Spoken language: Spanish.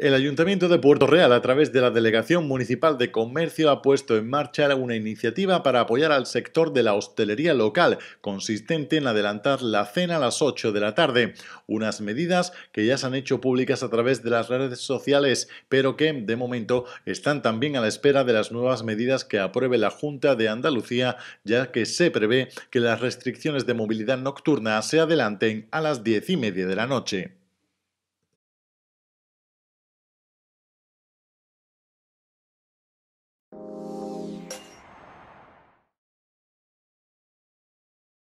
El Ayuntamiento de Puerto Real, a través de la Delegación Municipal de Comercio, ha puesto en marcha una iniciativa para apoyar al sector de la hostelería local, consistente en adelantar la cena a las 8 de la tarde. Unas medidas que ya se han hecho públicas a través de las redes sociales, pero que, de momento, están también a la espera de las nuevas medidas que apruebe la Junta de Andalucía, ya que se prevé que las restricciones de movilidad nocturna se adelanten a las 10 y media de la noche.